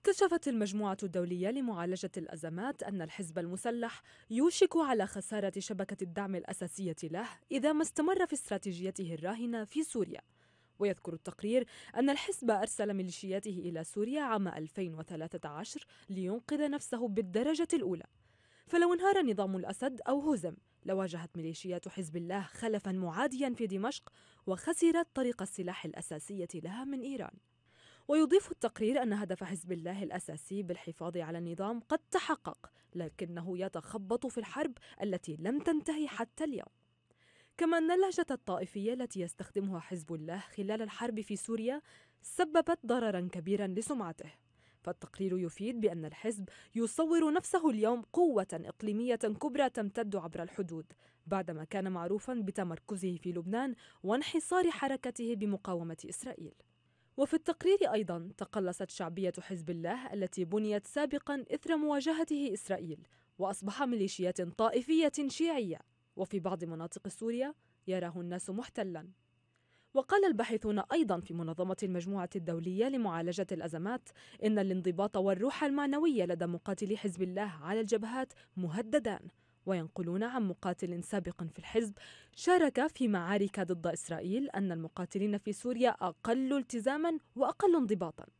اكتشفت المجموعة الدولية لمعالجة الأزمات أن الحزب المسلح يوشك على خسارة شبكة الدعم الأساسية له إذا ما استمر في استراتيجيته الراهنة في سوريا ويذكر التقرير أن الحزب أرسل ميليشياته إلى سوريا عام 2013 لينقذ نفسه بالدرجة الأولى فلو انهار نظام الأسد أو هزم لواجهت ميليشيات حزب الله خلفا معاديا في دمشق وخسرت طريق السلاح الأساسية لها من إيران ويضيف التقرير أن هدف حزب الله الأساسي بالحفاظ على النظام قد تحقق لكنه يتخبط في الحرب التي لم تنتهي حتى اليوم كما أن اللهجة الطائفية التي يستخدمها حزب الله خلال الحرب في سوريا سببت ضررا كبيرا لسمعته فالتقرير يفيد بأن الحزب يصور نفسه اليوم قوة إقليمية كبرى تمتد عبر الحدود بعدما كان معروفا بتمركزه في لبنان وانحصار حركته بمقاومة إسرائيل وفي التقرير أيضا تقلصت شعبية حزب الله التي بنيت سابقا إثر مواجهته إسرائيل وأصبح ميليشيات طائفية شيعية وفي بعض مناطق سوريا يراه الناس محتلا وقال الباحثون أيضا في منظمة المجموعة الدولية لمعالجة الأزمات إن الانضباط والروح المعنوية لدى مقاتلي حزب الله على الجبهات مهددان وينقلون عن مقاتل سابق في الحزب شارك في معارك ضد إسرائيل أن المقاتلين في سوريا أقل التزاما وأقل انضباطا